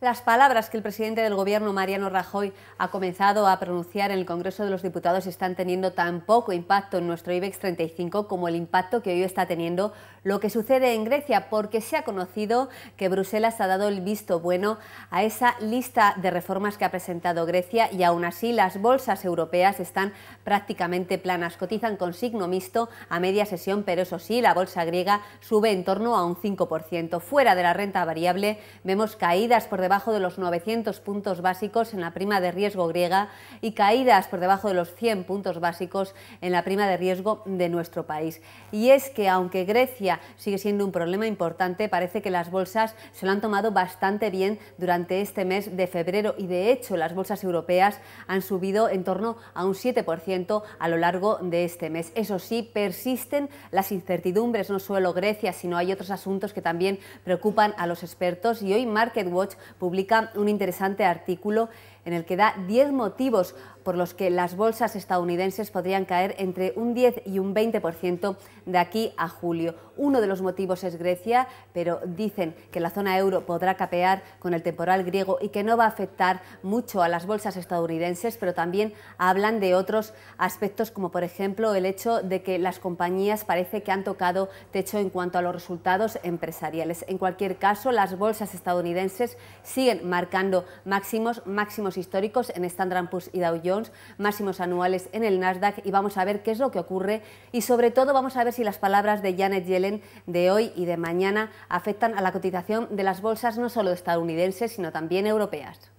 Las palabras que el presidente del Gobierno, Mariano Rajoy, ha comenzado a pronunciar en el Congreso de los Diputados están teniendo tan poco impacto en nuestro IBEX 35 como el impacto que hoy está teniendo lo que sucede en Grecia, porque se ha conocido que Bruselas ha dado el visto bueno a esa lista de reformas que ha presentado Grecia y aún así las bolsas europeas están prácticamente planas, cotizan con signo mixto a media sesión, pero eso sí, la bolsa griega sube en torno a un 5%. Fuera de la renta variable vemos caídas por debajo de los 900 puntos básicos en la prima de riesgo griega y caídas por debajo de los 100 puntos básicos en la prima de riesgo de nuestro país. Y es que aunque Grecia sigue siendo un problema importante, parece que las bolsas se lo han tomado bastante bien durante este mes de febrero y de hecho las bolsas europeas han subido en torno a un 7% a lo largo de este mes. Eso sí, persisten las incertidumbres, no solo Grecia, sino hay otros asuntos que también preocupan a los expertos y hoy Watch publica un interesante artículo en el que da 10 motivos por los que las bolsas estadounidenses podrían caer entre un 10 y un 20% de aquí a julio. Uno de los motivos es Grecia, pero dicen que la zona euro podrá capear con el temporal griego y que no va a afectar mucho a las bolsas estadounidenses, pero también hablan de otros aspectos como por ejemplo el hecho de que las compañías parece que han tocado techo en cuanto a los resultados empresariales. En cualquier caso, las bolsas estadounidenses siguen marcando máximos, máximos históricos en Standard Poor's y Dow Jones, máximos anuales en el Nasdaq y vamos a ver qué es lo que ocurre y sobre todo vamos a ver si las palabras de Janet Yellen de hoy y de mañana afectan a la cotización de las bolsas no solo estadounidenses sino también europeas.